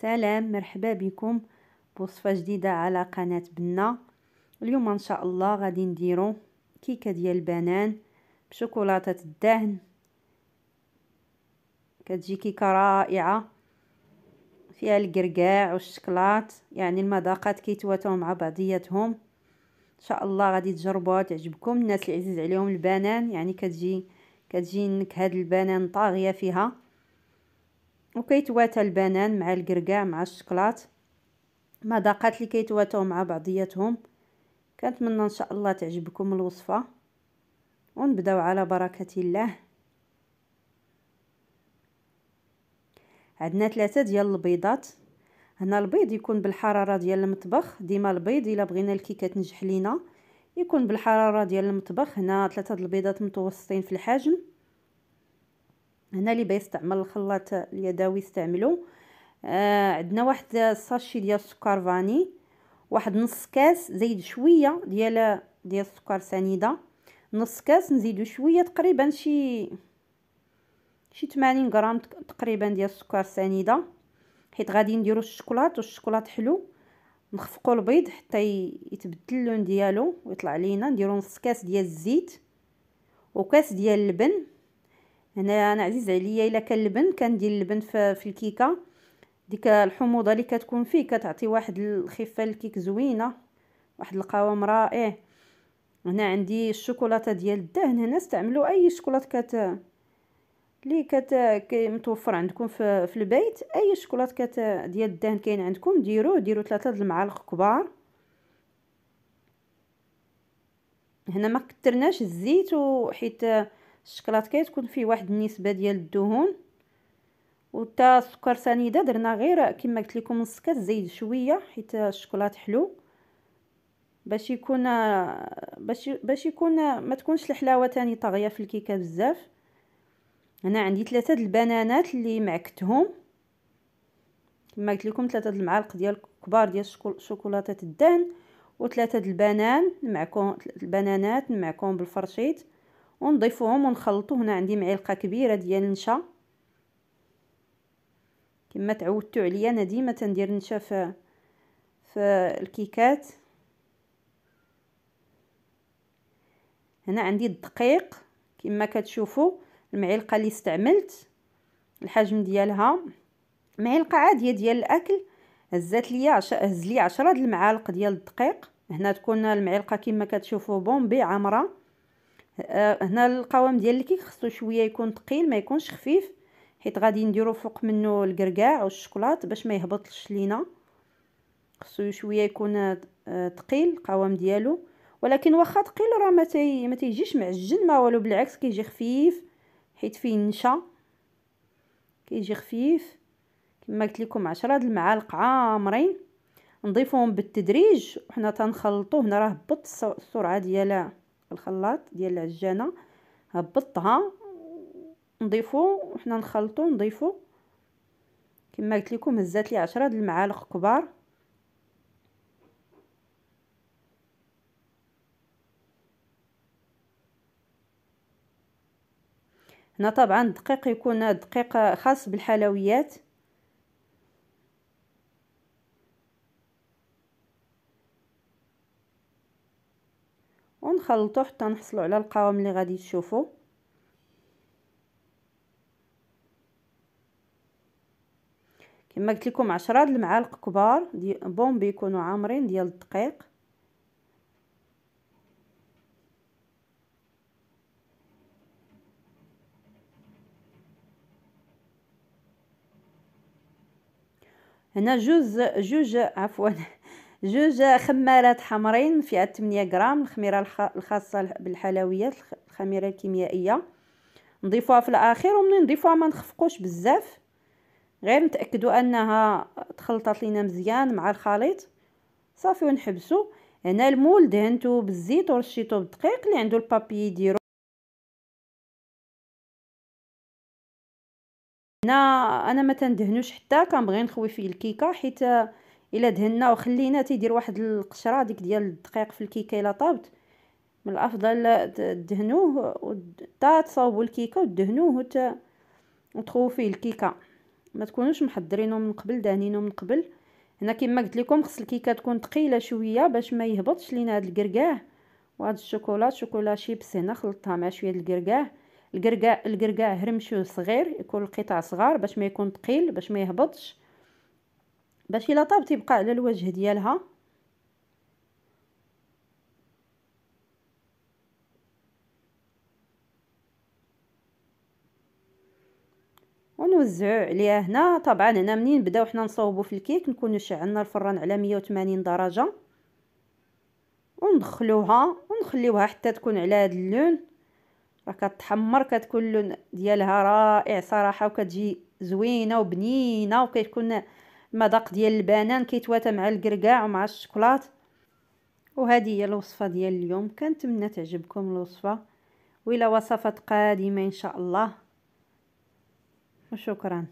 سلام مرحبا بكم بوصفة جديدة على قناة بنا اليوم ان شاء الله غادي نديرو كيكة ديال البنان بشوكولاتة الدهن كتجي كيكة رائعة فيها القرقاع والشكلاط يعني المذاقات كيتواتاو مع بعضياتهم ان شاء الله غادي تجربوها تعجبكم الناس اللي عزيز عليهم البنان يعني كتجي كتجي نكهه البنان طاغيه فيها وكيتواتى البنان مع الكركاع مع الشكلاط مذاقات اللي كيتواتاو مع بعضياتهم كنتمنى ان شاء الله تعجبكم الوصفه ونبداو على بركه الله عندنا ثلاثة ديال البيضات هنا البيض يكون بالحراره ديال المطبخ ديما البيض الا بغينا الكيكه تنجح لينا يكون بالحراره ديال المطبخ هنا ثلاثه البيضات متوسطين في الحجم هنا اللي يستعمل الخلاط اليدوي يستعملو آه عندنا واحد الساشي ديال السكر فاني واحد نص كاس زيد شويه ديال ديال السكر سنيده نص كاس نزيدو شويه تقريبا شي شي 80 غرام تقريبا ديال السكر سنيده حيت غادي نديرو الشكلاط والشكلاط حلو نخفقو البيض حتى يتبدل اللون ديالو ويطلع لينا نديرو نص كاس ديال الزيت وكاس ديال اللبن هنا انا عزيز عليا الا كان اللبن كندير اللبن في الكيكه ديك الحموضه اللي كتكون فيه كتعطي واحد الخفه للكيك زوينه واحد القوام رائع هنا عندي الشوكولاته ديال الدهن هنا استعملوا اي شوكولاته كت اللي كت متوفر عندكم في, في البيت اي شوكولاته كت ديال الدهن كاين عندكم ديروه ديروا ثلاثه د المعالق كبار هنا ما كترناش الزيت وحيت الشكلاط كيتكون فيه واحد النسبه ديال الدهون وتا السكر سنيده درنا غير كما قلت لكم نص كاس زيت شويه حيت الشكلاط حلو باش يكون باش باش يكون ما تكونش الحلاوه تاني طاغيه في الكيكه بزاف هنا عندي ثلاثه البنانات اللي معكتهم كما قلت لكم ثلاثه المعالق ديال كبار ديال الشوكولاته الدان وثلاثه البنان معكم البنانات معكم بالفرشيط ونضيفوهم ونخلطو هنا عندي معلقه كبيره ديال النشا كما تعودتو عليا انا ديما تندير النشا في في الكيكات هنا عندي الدقيق كما كتشوفوا المعلقه اللي استعملت الحجم ديالها معلقه عاديه ديال الاكل هزات ليا عش... هز لي 10 المعالق ديال الدقيق هنا تكون المعلقه كما كتشوفوا بومبي عامره آه، هنا القوام ديال الكيك خصو شويه يكون ثقيل ما يكونش خفيف حيت غادي نديرو فوق منه الكركاع والشكلاط باش ما يهبطش لينا خصو شويه يكون ثقيل آه، القوام ديالو ولكن واخا ثقيل راه ما ما تيجيش معجن ما والو بالعكس كيجي خفيف حيت فيه النشا كيجي خفيف كما قلت لكم 10 د المعالق عامرين نضيفهم بالتدريج وحنا تنخلطو هنا راه هبط السرعه ديالها في الخلاط ديال العجانه هبطها نضيفو وحنا نخلطو نضيفو كما قلت لكم هزات لي 10 د المعالق كبار هنا طبعا الدقيق يكون دقيق خاص بالحلويات ونخلطو حتى نحصلو على القوام اللي غادي تشوفوا كما قلت لكم 10 المعالق كبار دي بوم بيكونوا عامرين ديال الدقيق هنا جوج جوج عفوا جوج خمارات حمرين فيها 8 غرام الخميره الخاصه بالحلويات الخميره الكيميائيه نضيفوها في الاخير ومنين نضيفوها ما نخفقوش بزاف غير نتاكدوا انها تخلطات لينا مزيان مع الخليط صافي ونحبسو هنا المول دهنتو بالزيت ورشيتو بالدقيق اللي عنده البابي يديرو هنا انا ما تندهنوش حتى كنبغي نخوي فيه الكيكه حيت الا دهنا وخلينا تيدير واحد القشره ديك ديال الدقيق في الكيكه الا طابت من الافضل تدهنوه حتى تصاوبوا الكيكه ودهنوه وت... وتخوو فيه الكيكه ما تكونوش محضرينه من قبل دهنينه من قبل هنا كما قلت لكم خص الكيكه تكون ثقيله شويه باش ما يهبطش لينا هذا القرقاع وهذا الشوكولا شوكولا شيبس هنا خلطتها مع شويه القرقاع القرقاع القرقاع هرمشوه صغير يكون القطع صغار باش ما يكون ثقيل باش ما يهبطش باش الا طاب تيبقى على الوجه ديالها ونوزعو عليها هنا طبعا هنا منين بداو حنا نصوبوا في الكيك نكونو شعلنا الفران على 180 درجه وندخلوها ونخليوها حتى تكون على هذا اللون راه كتحمر كتكون اللون ديالها رائع صراحه وكتجي زوينه وبنينه وكيكون المذاق ديال البنان كيتواتى مع الكركاع ومع الشكلاط وهذه هي الوصفه ديال اليوم كنتمنى تعجبكم الوصفه والى وصفات قادمه ان شاء الله وشكرا